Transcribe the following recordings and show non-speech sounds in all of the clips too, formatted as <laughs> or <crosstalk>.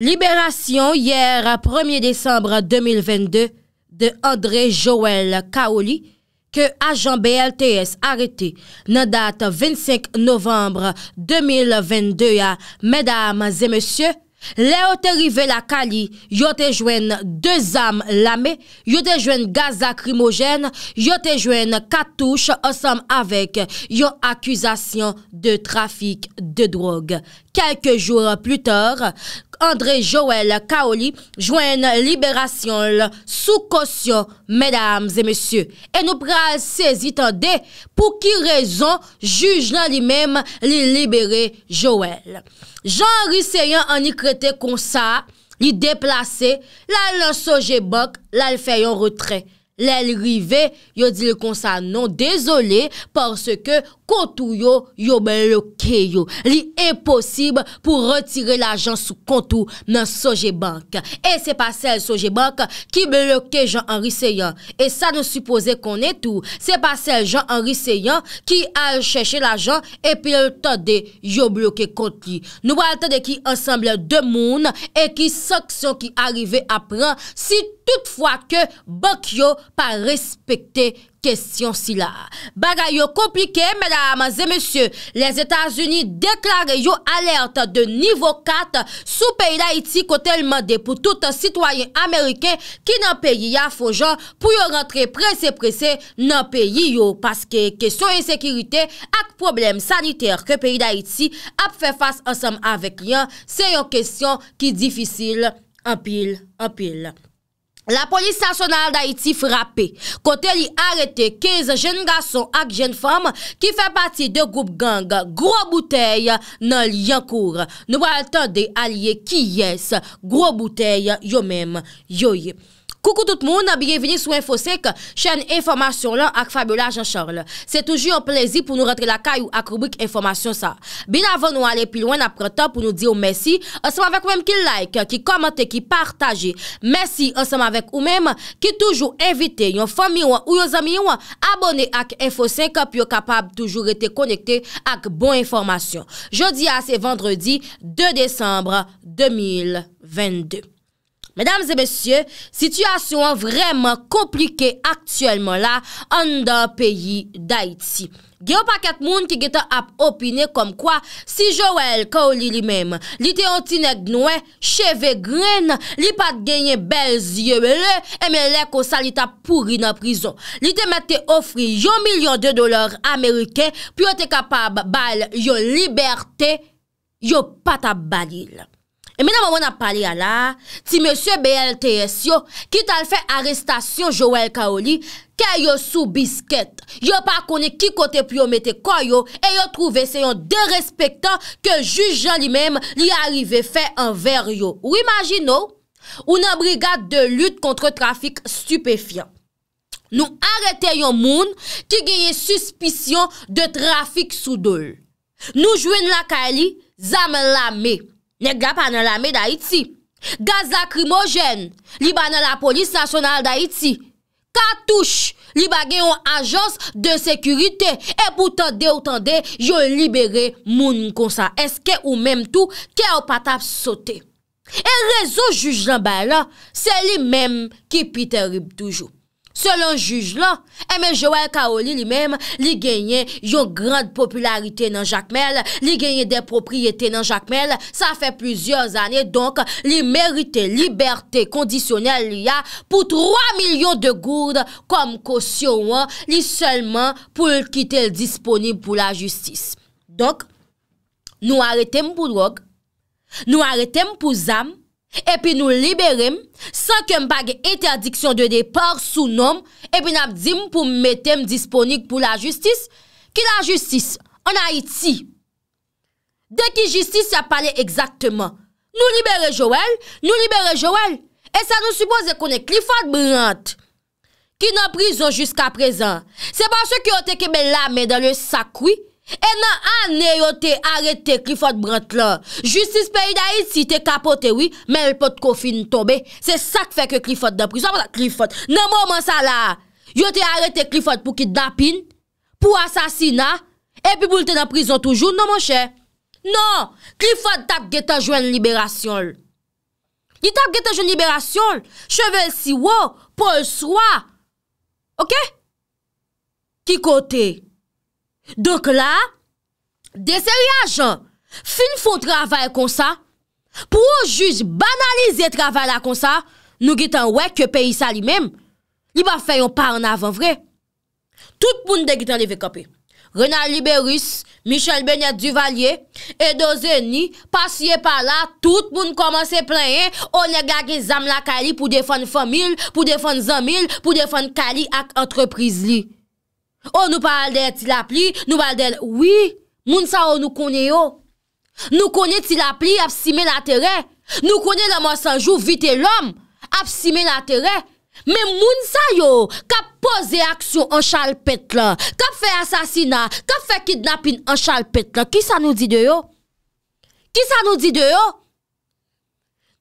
Libération hier 1 décembre 2022 de André Joël Kaouli que agent BLTS arrêté na date 25 novembre 2022 à mesdames et messieurs lè ou te rive la Kali yo te jwen deux âmes lamé yo te jwen gaz akrimogène yo te jwen katouche ensemble avec yo accusation de trafic de drogue Quelques jours plus tard André Joël Kaoli jwen liberasyon sou kosyon, mèdames et messieurs, et nou preal sezitande pou ki rezon juj nan li mèm li libere Joël. Jean-Henri Seyen an y krete konsa li deplase, la lansouje bok, la l fèyon retre, Lèl rive, yo dil kon sa non, dézolé, porsè ke kontou yo, yo blokè yo. Li è imposib pou retirè la jan sou kontou nan sojè bank. E se pa sel sojè bank ki blokè Jean-Henri Seyant. E sa nou supposè konè tou. Se pa sel Jean-Henri Seyant ki al chèche la jan epi lèl tade yo blokè kontou. Nou wèl tade ki ansemble dè moun, e ki soksyon ki arrivè apren, si toutfwa ke bak yo pa respekte kestyon si la. Bagay yo komplike, mèdaman zè mèsyè, les Etats-Unis deklare yo alerte de nivou 4 sou peyi d'Haïti kote l'mande pou tout an sitwoyen Amerikè ki nan peyi ya fòjò pou yo rentre prese prese nan peyi yo paske kestyon yon sekirite ak problem saniter ke peyi d'Haïti ap fè fass ansem avèk yon, se yon kestyon ki difisil, anpil, anpil. La polis sasonal da iti frape kote li arete 15 jen gason ak jen fam ki fe pati de goup gang gro bouteye nan li an kour. Nou al tande a liye ki yes gro bouteye yo menm yo ye. Koukou tout moun, biye vini sou Infosek, chen informasyon lan ak Fabiola Jean-Charles. Se toujou yon plezi pou nou rentre la kay ou ak rubik informasyon sa. Bin avon nou ale pi lwen apretan pou nou di ou mesi. Ansem avèk ou mèm ki like, ki komante, ki partaje. Mesi ansem avèk ou mèm ki toujou evite yon fami ou yon zami ou abone ak Infosek pou yon kapab toujou rete konekte ak bon informasyon. Jodi a ah, se vendredi 2 Desembre 2022. Mèdames et mèsyè, sityasyon vremen komplike aktyèlmen la an da peyi d'Haïti. Gè ou pa ket moun ki gète ap opinè kom kwa, si jowel ka ou li li mèm, li te ontine gnouè, cheve gren, li pat genye bel zyewele, eme lek ou sa li tap pourri nan prizon. Li te mette ofri yon milyon de dolar Amerike, pi yo te kapab bal yo libertè, yo pata balil. E mena mwen ap pale ala, ti monsye BLTS yo, ki tal fe arrestasyon Joël Kaoli, kè yo sou bisket. Yo pa kone ki kote pyo mette kwa yo, e yo trouve se yon de-respectan ke jujjan li mèm li arive fe anver yo. Ou imagino, ou nan brigade de lut kontre trafik stupefyan. Nou arete yon moun ki geye suspisyon de trafik sou do yo. Nou jwen la Kaoli, zamen la mey. Nèk la pa nan la me da iti, gaz la krimojen, li ba nan la polis nasyonal da iti, katouche, li ba gen yon ajons de sekurite, e pou tande ou tande, yon libere moun konsa, eske ou menm tou, ke ou patap sote. E rezo juj nan bay la, se li menm ki piterib toujou. Selon juj la, MNJWL Kaoli li mèm li genye yon grand popularite nan Jacquemelle, li genye den propriyete nan Jacquemelle, sa fè plusieurs anè, donk li merite libertè kondisyonel li ya pou 3 milyon de gourd kom kosyon wè, li selman pou l'kite l disponib pou la justis. Donk nou aretem pou drog, nou aretem pou zam, Epi nou liberem, san kem page interdiksyon de depor sou nom, epi nap dim pou metem disponik pou la justis, ki la justis, an a iti, de ki justis ya pale exaktman, nou libere Joël, nou libere Joël, e sa nou suppose konen klifat brant, ki nan prizon jusqu'a prezant, se pan se ki otekebe la men dan le sakwi, E nan ane yo te arete klifot brent la. Justice pe yi da yi si te kapote wii, men l pot kofin tobe. Se sak fek yo klifot dan prizon. Mwen la klifot. Nan moun moun sa la. Yo te arete klifot pou ki dapin, pou asasina, epi pou lte dan prizon toujoun nan moun chè. Non. Klifot tap getan jwen liberasyon l. Yi tap getan jwen liberasyon l. Chevel si wou, pol swa. Ok? Kikote. Ok. Donk la, de seri ajan, fin foun travay kon sa, pou ou juz banalize travay la kon sa, nou git an wèk yon peyi sa li menm, li ba fèyon pa an avan vre. Tout pou nou de git an leve kapè, Renan Liberus, Michel Benet Duvalier, Edo Zeni, pasye pa la, tout pou nou komanse plenye, eh? ou nega ki zam la kali pou defan fomil, pou defan zamil, pou defan kali ak antreprise li. Ou oh, nou pa al der ti la pli, nou pa al der, oui, moun sa ou nou konye yo. Nou konye ti la pli, ap sime la tere. Nou konye la monsanjou, vite l'om, ap sime la tere. Men moun sa yo, ka pose aksyon an chalpet la, ka fe asasina, ka fe kidnapin an chalpet la. Ki sa nou di de yo? Ki sa nou di de yo?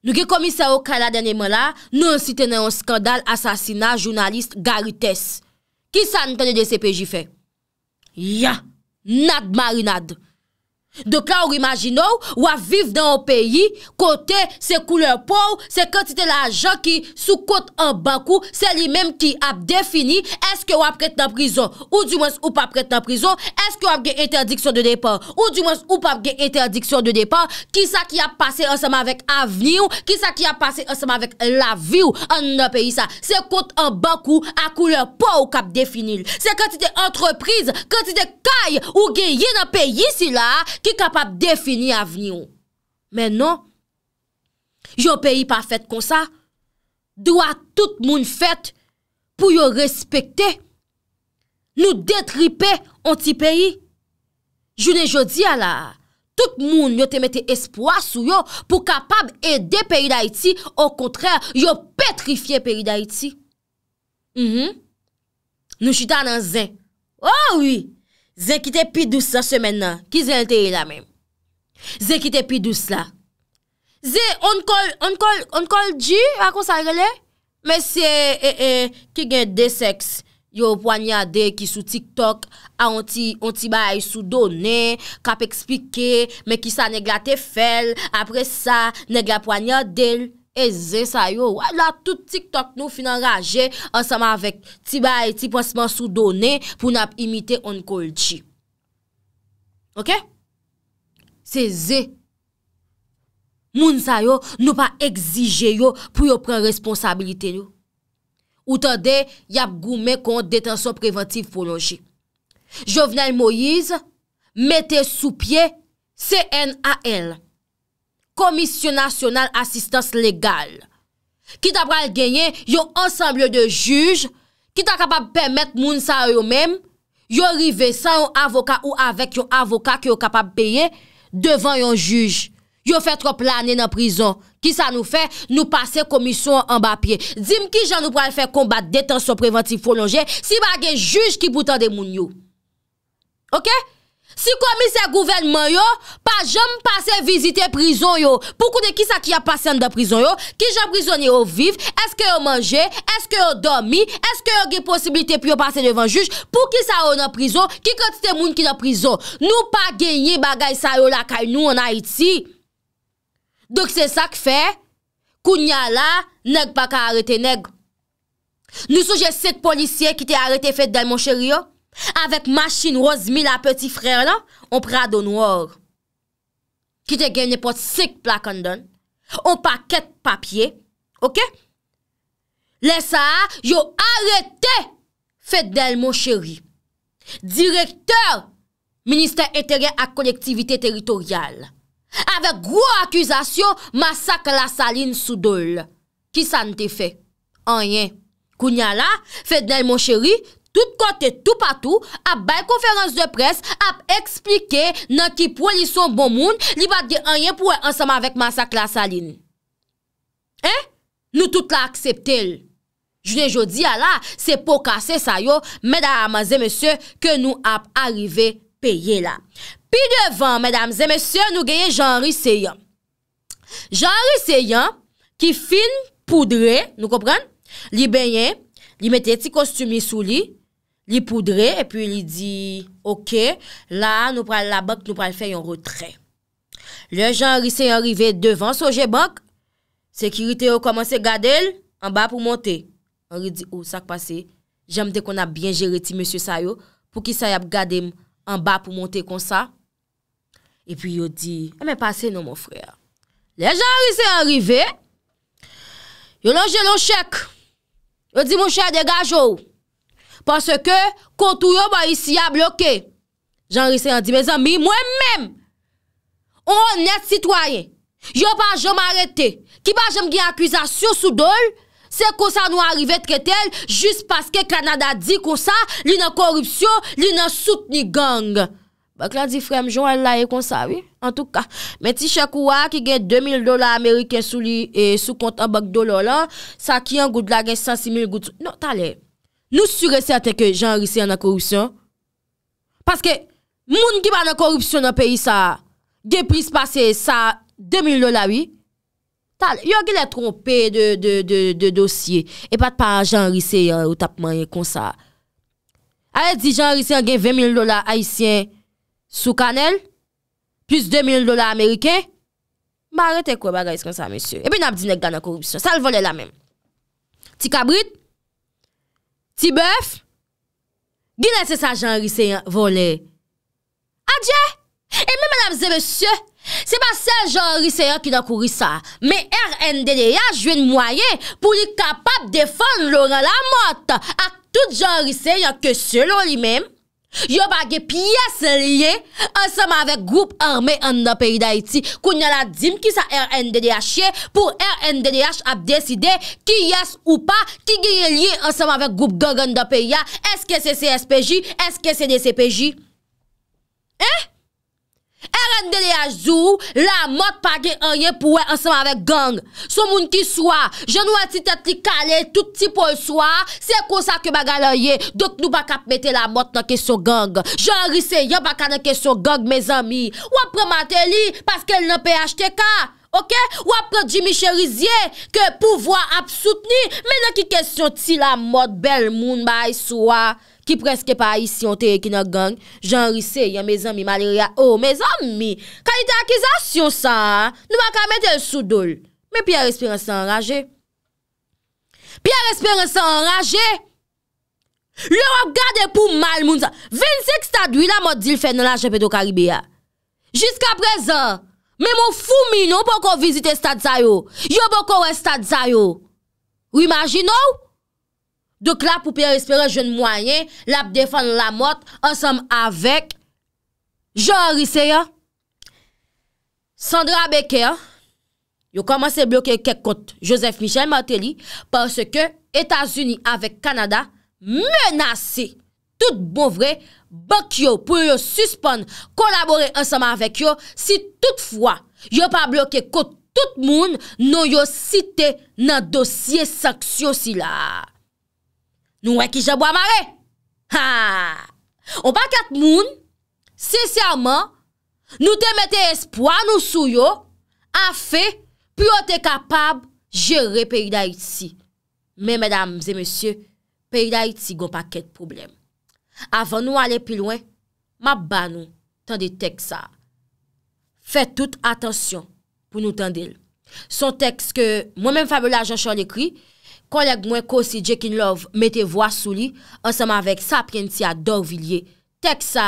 Nou ge komisa yo kala dene mou la, nou an sitene an skandal asasina jounalist Garites. Ki san tene de CPJ fe? Ya, nad ma ri nad. Dok la ou imagine ou, ou a vive nan ou peyi, kote se koule pou, se kante te la jan ki sou kote an bakou, se li menm ki ap defini, eske ou a prete nan prizon, ou di mwes ou pa prete nan prizon, eske ou ap gen interdiksyon de depan, ou di mwes ou pa gen interdiksyon de depan, ki sa ki a pase ansama vek aviou, ki sa ki a pase ansama vek laviou an nan peyi sa. Se kote an bakou, a koule pou kap defini. Se kante te antreprise, kante te kay ou gen yen an peyi si la a, ki kapab defini avnyon. Men non, yo peyi pa fet kon sa, dwa tout moun fet pou yo respekte, nou detripe an ti peyi. Jounen jodi ala, tout moun yo te mette espoa sou yo pou kapab ede peyi da iti, o kontrè, yo petrifye peyi da iti. Mhm. Nou chida nan zin, oh ou yi, Zè ki te pi dous la semen nan, ki zè lteye la men. Zè ki te pi dous la. Zè, on kol, on kol, on kol di, akonsa rele? Mè se, e, eh, e, eh, ki gen de seks, yo pwanya de ki sou TikTok, a onti, onti bay sou donen, kap ekspike, mè ki sa negla te fel, apre sa, negla pwanya del. E zè sa yo, wè la tout TikTok nou finan raje ansama avèk ti ba eti posman sou donè pou nap imite on kol chi. Ok? Se zè. Moun sa yo nou pa egzije yo pou yo pren responsabilite yo. Ou tade, yap goume kont detansyon preventif pou lon chi. Jovenel Moïse, mette sou pie CNAL. komisyon nasyonal asistans legal. Ki ta pral genye, yo ansamble de juj, ki ta kapab pemet moun sa yo menm, yo rive san yo avokat ou avek yo avokat ki yo kapab peye, devan yo juj. Yo fetro planen nan prizon. Ki sa nou fe, nou pase komisyon an ba piye. Zim ki jan nou pral fe kombat detansyon preventif folonje, si ba gen juj ki boutande moun yo. Ok? Si komisè gouvenman yo, pa jom pase vizite prizon yo. Poukou de ki sa ki a pase an da prizon yo? Ki jom prizon yo viv, eske yo manje, eske yo domi, eske yo ge posibilite pi yo pase devan juj, pou ki sa yo nan prizon, ki konti te moun ki nan prizon. Nou pa genye bagay sa yo la kay nou an Haiti. Dok se sa k fe, kounya la, neg baka arete neg. Nou souje set policye ki te arete fete del mon cheryo. Avèk machin wazmi la peti frè la, on pradou nouor. Kite gen ne pot sik plak an don. On paket papye. Ok? Lesa, yo arete! Fèdèl, mon chéri. Direkteur, Ministèr intèrè ak kolektivite teritorial. Avèk gro akuzasyon, masak la saline soudol. Ki san te fè? Anyen. Kounyala, fèdèl, mon chéri, kontè tou patou ap bay konferans de pres ap eksplike nan ki pou li son bon moun li bat gen anyen pou anseman vek masak la salin. Eh, nou tout la akseptel. Jounè jodi ya la, se pou kase sayo mèdama zè mèsyò ke nou ap arrive peye la. Pi devan mèdama zè mèsyò nou genye janri seyan. Janri seyan ki fin poudre, nou kopren, li benyen, li metè ti kostumi sou li, Li poudre, epi li di ok, la nou pral la bok, nou pral fe yon retre. Le jan rise yon rive devan soje bok, sekirite yo komanse gade l, an ba pou monte. An ri di ou sak pase, jemde kon ap bien jere ti monsie sayo, pou ki sayo ap gade m an ba pou monte konsa. Epi yo di, eh, ame pase nou moun freya. Le jan rise yon rive, yo lanje lon chek, yo di moun chek degaj ou. Pase ke kontou yo ba isi ya bloke. Jan risen an di me zan mi mwen menm. On net sitwayen. Yo pa jom arete. Ki pa jom gen akwizasyon sou dol, se kon sa nou arrive tke tel, jist paske Kanada di kon sa, li nan korupsyon, li nan sout ni gang. Bak lan di fremjou an la ye kon sa vi. En tout ka. Men ti chakouwa ki gen 2000 dola Ameriken sou kontan bak dolo la, sa ki an gout la gen 106000 gout. Non talen. Nou sure sè a teke Jean Risset an a korupsyon. Paske moun ki pa an a korupsyon an a peyi sa, gen plis pase sa, 2000 dola wi. Tal, yo gen lè trompè de dosye. E pat pa Jean Risset euh, an ou tapman kon sa. Aè di Jean Risset an gen 20 000 dola haisyen sou kanel, plus 2 000 dola ameriken, ba rete kwe bagay s kon sa mèsyon. E pi nap di nek gana korupsyon. Sal vole la mèm. Ti kabrit, Ti bèf, di lè se sa jan risè yon volè. Adjè, e mè mè la mzè mè sè, se pa se jan risè yon ki lè kouri sa, mè RNDD ya jwen mwayè pou li kapap defon lò nan la mota ak tout jan risè yon ke selon li mèm. Yo bagye piyes liye, anseman vek goup armè an de peyi da iti. Kou nye la dim ki sa RNDDH ye, pou RNDDH ap deside ki yes ou pa, ki genye liye anseman vek goup gag an de peyi ya, eske se CSPJ, eske se NCPJ. Mwen de li a zou, la mot pa gen an ye pou wè ansem avè gang. Son moun ki swa, jen wè ti tet li kale, touti pou l swa, se konsa ke baga l an ye, dok nou bak ap mette la mot nan kesyon gang. Jean Risse, yon baka nan kesyon gang, mè zami. Wap pre Mateli, paske l nan pe achete ka, ok? Wap pre Jimmy Cherizie, ke pou wè ap soutni, men nan ki kesyon ti la mot bel moun bay swa. Ki preske pa isi yon te ekina gang. Jean Risset, yon me zanmi maler ya o. Oh, me zanmi, kalite akizasyon sa. Nou akamete el sou dole. Me Pierre Espiren se anraje. Pierre Espiren se anraje. L'Europe gade pou mal moun sa. 26 stadoui la mod dil fè nan la jepè do Karibia. Jiska prezan. Me mou foumi nou poko vizite stad zayou. Yo poko wè stad zayou. Ou imagino ou? Dok la pou pere espere jen mwanyen, lap defan la mot ansam avèk. Jorise ya, Sandra Beke ya, yo komanse bloke kek kote Joseph Michel Martelly parce ke Etats-Unis avèk Kanada menase tout bon vre bak yo pou yo suspon kolabore ansam avèk yo si toutfwa yo pa bloke kote tout moun nou yo site nan dosye saksyo si la. Nou wè ki jè bo amare. Ha! Ou pa ket moun, sinse amman, nou te mette espwa nou sou yo, a fe, pou yo te kapab jere peri da iti. Men, medam, zè monsye, peri da iti gon pa ket problem. Avan nou ale pi lwen, ma ban nou tende tek sa. Fè tout atensyon pou nou tendel. Son tek, mwen men faboula Jean-Charles l'ekri, kon lèk mwen kosi Jekin Love mete vwa sou li, ansèman vèk sapren ti ador vilye teksa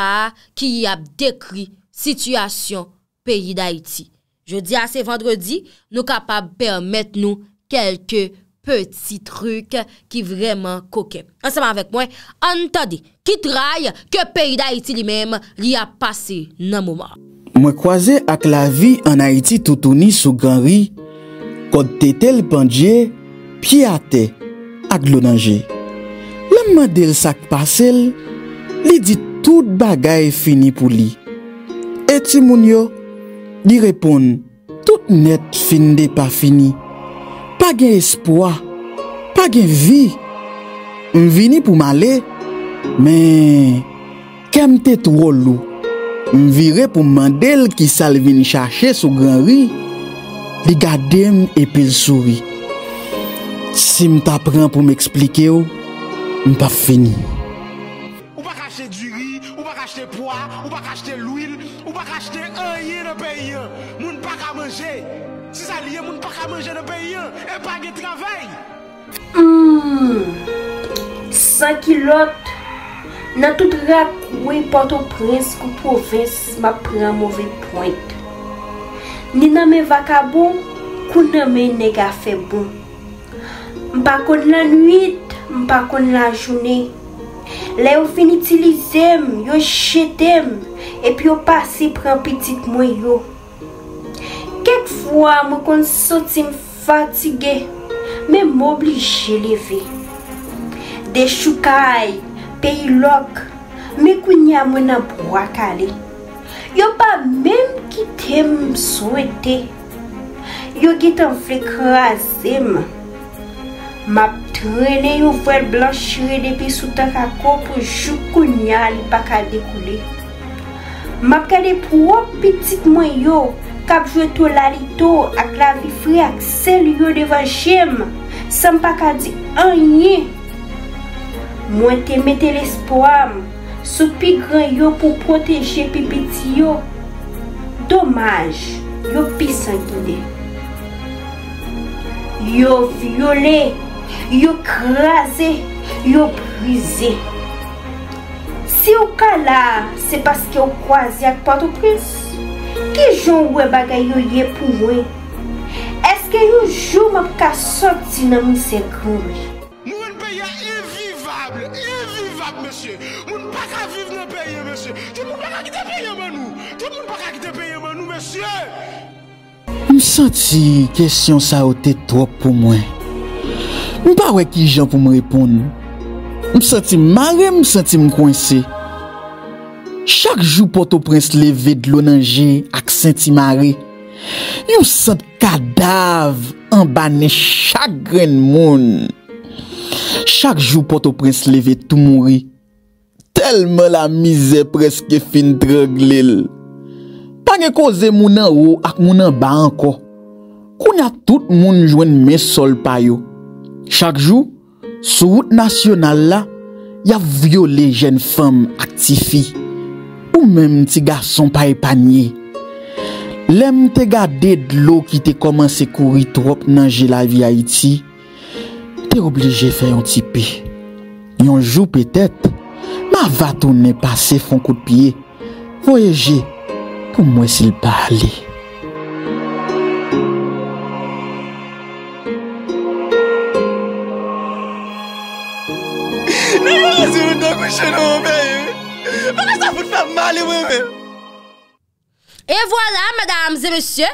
ki y ap dekri situasyon peyi d'Haïti. Jodi an se vendredi, nou kapab permèt nou kelke peti trük ki vreman kokem. Ansèman vèk mwen antade ki trai ke peyi d'Haïti li mèm li ap pase nan mouman. Mwen kwaze ak la vi an Haïti toutouni sou ganri kote tel pandje Pye ate ag lonanje La mandel sak pasel Li di tout bagay fini pou li Eti moun yo Li repon Tout net fin de pa fini Pa gen espwa Pa gen vi M vini pou male Men Kem te twolu M vire pou mandel ki sal vini chache sou gran ri Li gade m epil suri Si mta pran pou m eksplike yo, mta fini. Ou pa kache djuri, ou pa kache poa, ou pa kache l'ouil, ou pa kache anye nè pe yon. Moun pa ka menje. Si sa liye, moun pa ka menje nè pe yon. E pange travèl. Hmm, sankilot. Nan tout rap, wèy pato prens kou proven si ma pran mouve point. Ni nan men vakabon, kou nan men nega febon. Mpa kon la nwit, mpa kon la jouni. La yo fin itilize m, yo shedem, epi yo pasi pre piti k mwen yo. Kek fwa m kon sotim fatige, me mobli jilevi. De shukay, pe ilok, me kwenye mwen apwakali. Yo pa menm kitem swete. Yo gitan flek razem, M ap trene yon vel blanchire depi sou tak akor pou jou kounya li pak a dekoule. M ap kade pou wop pitit mwen yo, kap jweto lalito ak la vifre ak sel yo devan jem, san pak a di anye. Mwen te mette l'espo am, sou pi gran yo pou proteje pipiti yo. Domaj, yo pi sankoude. Yo viole, Yo kraze, yo prize. Si yo kalab, se paske yo kwaze ak pato priz. Ki joun we bagay yo liye pou we? Eske yo joun map ka soti nan moun sekou? Moun peye evivable, evivable, monsye. Moun baka vive nan peye, monsye. Te moun baka ki te peye manou. Te moun baka ki te peye manou, monsye. Moun soti, kesyon sa ote trop pou moun. Mpa wek ki jan pou m repon M senti mare, m senti m kwen se Chak jou poto prens leve dlo nan geni ak senti mare Yo sent kadav ambane chagren moun Chak jou poto prens leve tou mouri Telman la mize preske fin tre glil Pange koze moun an ou ak moun an ba anko Koun ya tout moun jwen mesol payo Chak jou, sou wout nasyonal la, ya vyo le jen fèm aktifi, pou mèm ti gason pa e panye. Lèm te gade dlo ki te komanse kouri trop nan jela vi Haiti, te oblije fè yon tipi. Yon jou petet, ma vato ne pase fon kout piye, voyeje pou mwese lpale. chenou, beye. Fou te fè mali, beye. E voilà, madame zè, monsieur.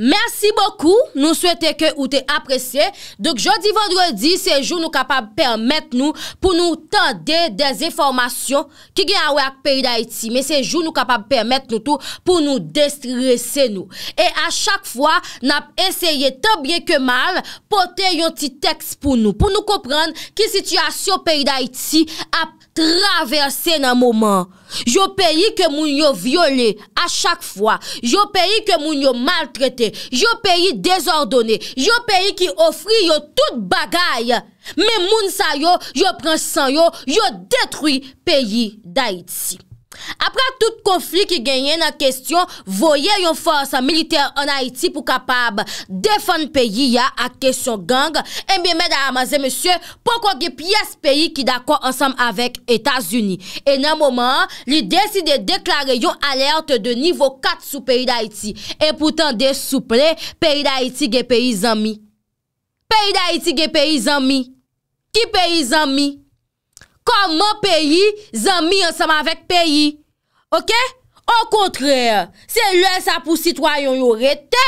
Merci beaucoup. Nou souete ke ou te apresse. Dok, jodi, vendredi, sejou nou kapab permèt nou pou nou tende des informasyon ki gen awe ak peyi da iti. Sejou nou kapab permèt nou tou pou nou destresse nou. E a chak fwa, nap enseye tan bien ke mal, pote yon ti teks pou nou. Pou nou komprenn ki situasyon peyi da iti ap Traverse nan mouman, yo peyi ke moun yo viole a chak fwa, yo peyi ke moun yo maltrete, yo peyi dezordone, yo peyi ki ofri yo tout bagay, men moun sa yo, yo pren san yo, yo detrui peyi Daitsi. Apra tout konflik ki genyen nan kestyon, voye yon fosa militer an Haiti pou kapab defan peyi ya a kestyon gang, en bi men da ramaze monsye, pokon ge piyes peyi ki dako ansam avek Etasuni. En nan moman, li deside deklare yon alerte de nivou 4 sou peyi d'Haiti. En pou tande souple, peyi d'Haiti ge peyi zanmi. Peyi d'Haiti ge peyi zanmi. Ki peyi zanmi? kon mon peyi, zan mi ansanman vek peyi. Ok? On kontre, se lè sa pou sitwanyon yo rete,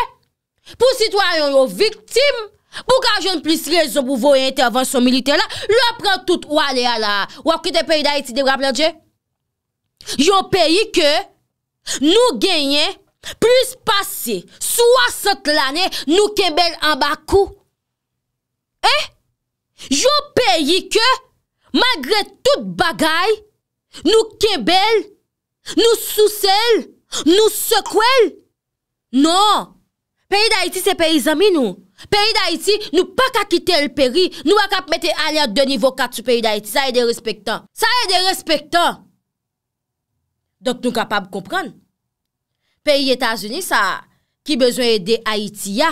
pou sitwanyon yo viktim, pou ka jen plis lè zon pou vo yon intervensyon milite la, lò pran tout wale ala. Wap ki te peyi da iti de bra plenje? Joun peyi ke, nou genyen plus pase sou asot lane, nou kebel an bakou. Eh? Joun peyi ke, Magre tout bagay, nou kebel, nou sousel, nou sekwel. Non, peri d'Haïti se peri zami nou. Peri d'Haïti nou pa ka kite el peri, nou akap mette aler de nivou 4 sou peri d'Haïti. Sa e de respektan, sa e de respektan. Dok nou kapab kompran. Peri Etas-Unis sa ki bezwen ede Haïti ya.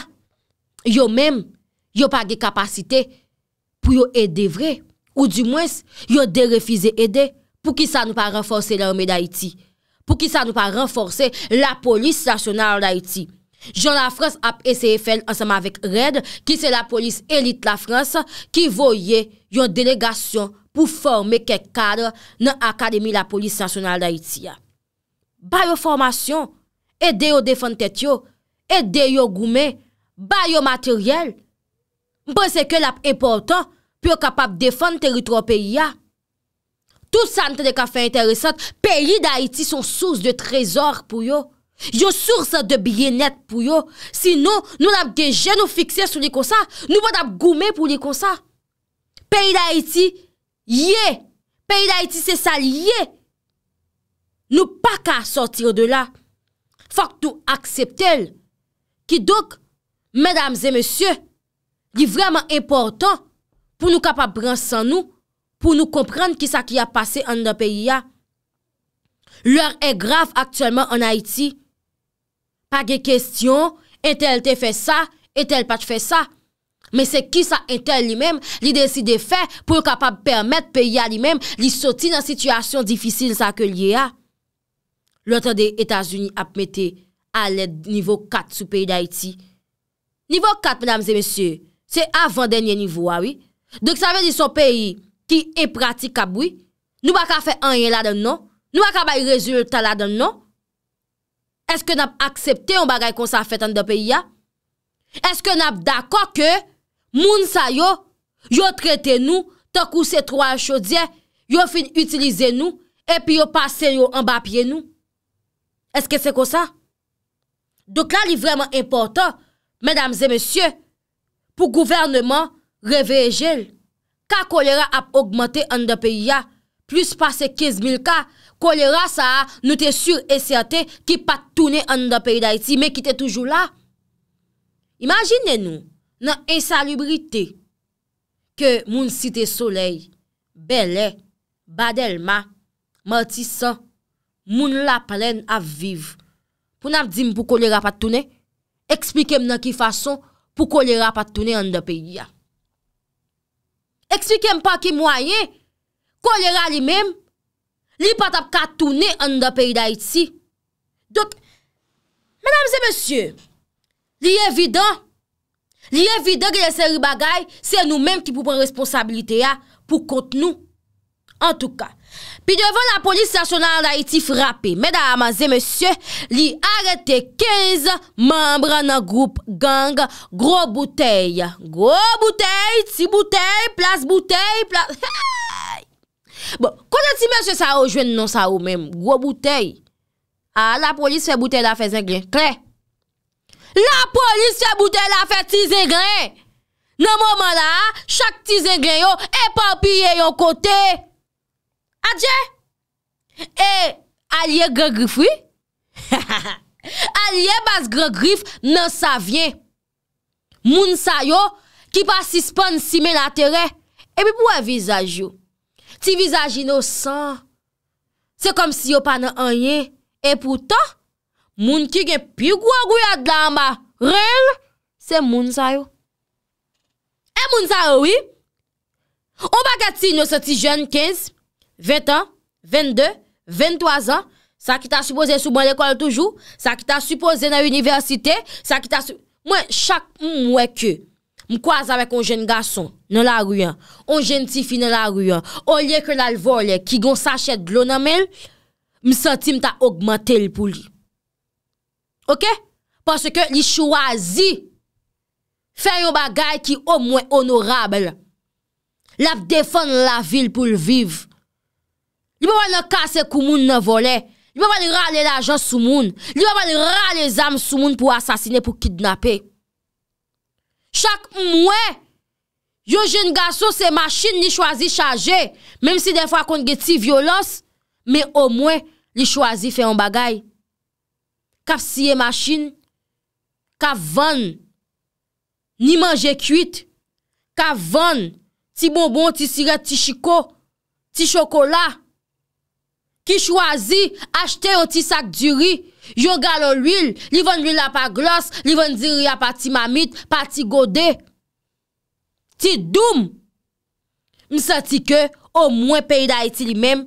Yo men, yo pa ge kapasite pou yo ede vreye. Ou di mwens, yon derefize ede pou ki sa nou pa renforse la ome d'Haïti. Pou ki sa nou pa renforse la polis lachonan an d'Haïti. Joun la Frans ap eseye fel ansama vek Red, ki se la polis elit la Frans, ki voye yon delegasyon pou forme kek kadre nan akademi la polis lachonan an d'Haïti. Ba yo formasyon, ede yo defante teyo, ede yo goume, ba yo materyel. Mpwese ke lap e portan. Pyo kapap defan teritro peyi ya. Tout sa nte de ka fe interesant. Peyi d'Haïti son sourse de trezor pou yo. Yo sourse de biye net pou yo. Sinou nou dap genjè nou fikse sou li konsa. Nou pa dap goume pou li konsa. Peyi d'Haïti, ye. Peyi d'Haïti se sal ye. Nou pa ka sortir de la. Fak tou akseptel. Ki dok, mèdames et mèsyè, li vreman importan. pou nou kapap bran san nou, pou nou komprende ki sa ki a pase an nan peyi ya. L'heure est grave aktuellement an Haiti. Pa ge kestyon, etel te fe sa, etel pa te fe sa, men se ki sa etel li men, li desi de fe pou kapap permette peyi ya li men, li soti nan sityasyon difisil sa ke li ya. L'otan de Etats-Unis ap mette a lèd nivou 4 sou peyi d'Haïti. Nivou 4, mèdames et mèsyè, se avan denye nivou a ah wè, Dèk sa ve di son peyi ki impratik kaboui, nou baka fe anye la den nou, nou baka bayi rezume ta la den nou, eske nap aksepte yon bagay kon sa fet an de peyi ya? Eske nap dako ke moun sa yo, yo trete nou, tok ou se troa chodye, yo fin utilize nou, epi yo pase yo an ba pie nou? Eske se konsa? Dèk la li vreman importan, mèdames et mèsyè, pou gouvernement, Revejel, ka kolera ap augmante an da peyi ya, plus pase 15000 ka, kolera sa a nou te sur esyate ki pat toune an da peyi da iti, me ki te toujou la. Imagine nou, nan ensalubrite, ke moun site solei, bele, badelma, martisan, moun la plen aviv. Poun ap di m pou kolera pat toune, eksplike m nan ki fason pou kolera pat toune an da peyi ya. Eksplikem pa ki mwaye, kolera li mem, li patap katouni an nou da peyi da itsi. Dok, menam se monsye, li evidon, li evidon ki leseri bagay, se nou menm ki pou pren responsabilite ya pou kont nou. En tout ka. Pi devon la polis stasyonan bon, non, ah, la iti frape, mèdaman zè mèsyè, li arete 15 mèmbra nan goup gang, gro bouteil. Gro bouteil, ti bouteil, plas bouteil, plas... Bon, konè ti mèsyè sa ou jwen nan sa ou mèm? Gro bouteil. A, la polis fè bouteil la fè zengren. Kle? La polis fè bouteil la fè ti zengren. Nan mèman la, chak ti zengren yo, epan piye yo kotey. Adje, e, alye gre grifwi? Ha <laughs> ha ha, alye bas gre grif nan sa vye. Moun sa yo, ki pa sispon simen atere, e mi pou e vizaj yo. Ti vizaj ino san, se kom si yo pa nan anye, e poutan, moun ki gen pi gwa gwe adlan ba, rel, se moun sa yo. E moun sa yo, e moun sa yo, ou bagati nou se ti jen kez, 20 an, 22, 23 an, sa ki ta suppose sou bon l'ekol toujou, sa ki ta suppose nan universite, sa ki ta suppose... Mwen, chak mwen mwen ke, mwen kwa zave kon jen gason nan la ruyen, kon jen tifi nan la ruyen, kon liye kon alvorle, ki gon sachet glon amel, mwen senti mwen ta augmente l pou li. Ok? Pwase ke li chwazi fè yon bagay ki o mwen onorabel, laf defon la vil pou l viv. li wap wane kase kou moun nan vole, li wap wane rale lajan sou moun, li wap wane rale zam sou moun pou asasine pou kidnapè. Chak mwen, yo jen gaso se machin li chwazi chaje, menm si defwa kon ge ti violons, men o mwen li chwazi fe yon bagay. Kap siye machin, kap van, ni manje kuit, kap van, ti bonbon, ti siret, ti chiko, ti chokola, Ki chwazi, achte yon ti sak di ri, yon galon l'il, li von l'il la pa glos, li von diri ya pa ti mamit, pa ti gode. Ti doum! M sati ke, o mwen peyi da iti li mem,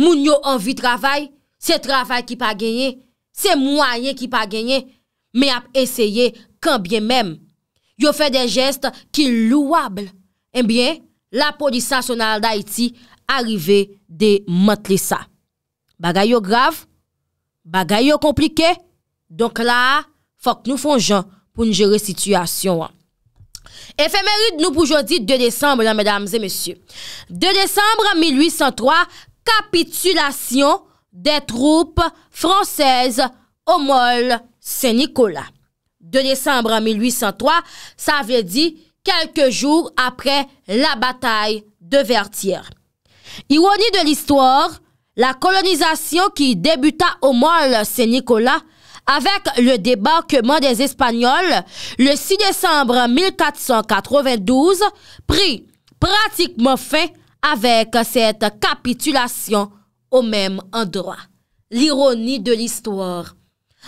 moun yo anvi travay, se travay ki pa genye, se mwanyen ki pa genye, me ap esye, kan bien mem, yo fe de jeste ki louable. En bien, la polisa sonal da iti, Arrive de Matlisa Bagay yo grav Bagay yo komplike Donk la, fok nou fon jan Poun jere situasyon Efemerit nou pou jodi 2 Desembre la, mesdames et messieurs 2 Desembre 1803 Kapitulasyon De troupe fransez O mol Saint-Nicolas 2 Desembre 1803 Sa ve di Kelke jour apre la batay De Vertier Ironie de l'histoire, la colonisation qui débuta au Mall Saint-Nicolas avec le débarquement des Espagnols le 6 décembre 1492 prit pratiquement fin avec cette capitulation au même endroit. L'ironie de l'histoire.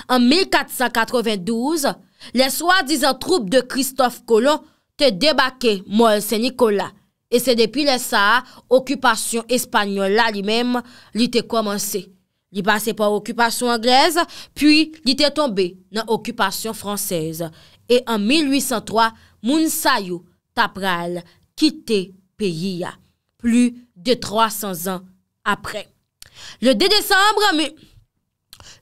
En 1492, les soi-disant troupes de Christophe Colomb te débarquaient Mall Saint-Nicolas et c'est depuis le sa, espagnole espagnole lui même il était était passait par passait anglaise, puis il était tombé dans occupation française. Et en 1803, Mounsayou tapral quittait le pays, plus de 300 ans après. Le 2 décembre,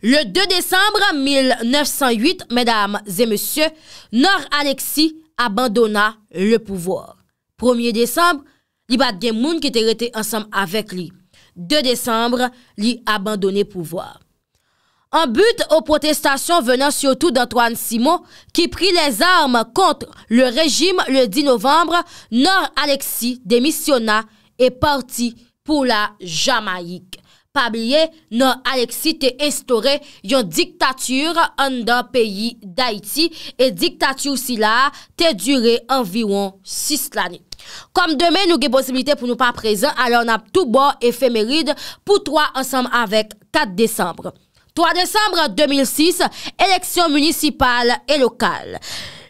Le 2 décembre 1908, mesdames et messieurs, Nord-Alexis abandonna le pouvoir. 1 décembre, li bat gen moun ki te rete ansam avèk li. 2 décembre, li abandone pouvoar. An but ou protestasyon venan syotou d'Antoine Simon, ki pri les armes kontre le rejim le 10 novembre, nan Aleksi demisyona e parti pou la Jamaik. Pablie, nan Aleksi te estore yon diktatur an dan peyi d'Haïti e diktatur si la te dure anviron 6 lanik. Comme demain, nous avons possibilité pour nous pas présents, alors on a tout bon éphéméride pour toi ensemble avec 4 décembre. 3 décembre 2006, élection municipale et locale.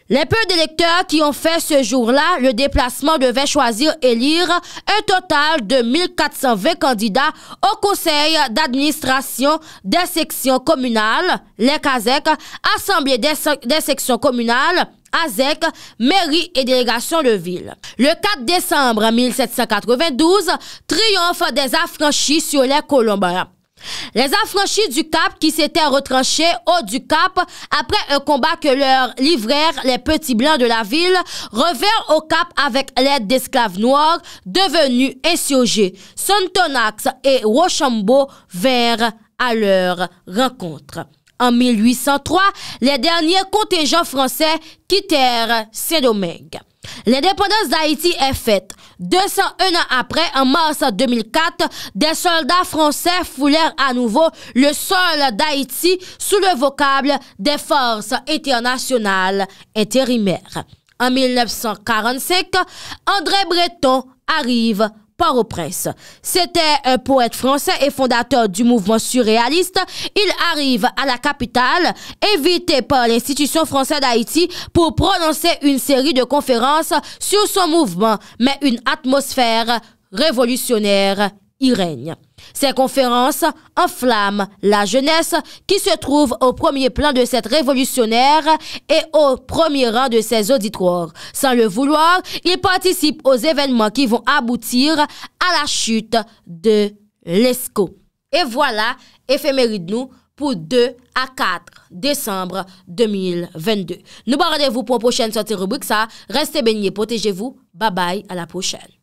Les peu d'électeurs qui ont fait ce jour-là le déplacement devaient choisir élire un total de 1420 candidats au conseil d'administration des sections communales, les CASEC, e assemblée des sections communales, AZEC, mairie et délégation de ville. Le 4 décembre 1792, triomphe des affranchis sur les Colombins. Les affranchis du Cap qui s'étaient retranchés au du Cap après un combat que leur livrèrent les petits blancs de la ville revinrent au Cap avec l'aide d'esclaves noirs devenus insurgés. Sontonax et Rochambeau vinrent à leur rencontre en 1803, les derniers contingents français quittèrent Saint-Domingue. L'indépendance d'Haïti est faite. 201 ans après, en mars 2004, des soldats français foulèrent à nouveau le sol d'Haïti sous le vocable des forces internationales intérimaires. En 1945, André Breton arrive au C'était un poète français et fondateur du mouvement surréaliste. Il arrive à la capitale, invité par l'Institution française d'Haïti pour prononcer une série de conférences sur son mouvement, mais une atmosphère révolutionnaire règne. Ces conférences enflamment la jeunesse qui se trouve au premier plan de cette révolutionnaire et au premier rang de ses auditoires. Sans le vouloir, il participe aux événements qui vont aboutir à la chute de l'ESCO. Et voilà, éphéméride nous pour 2 à 4 décembre 2022. Nous rendez-vous pour une prochaine sortie rubrique ça. Restez baignés, protégez-vous. Bye bye, à la prochaine.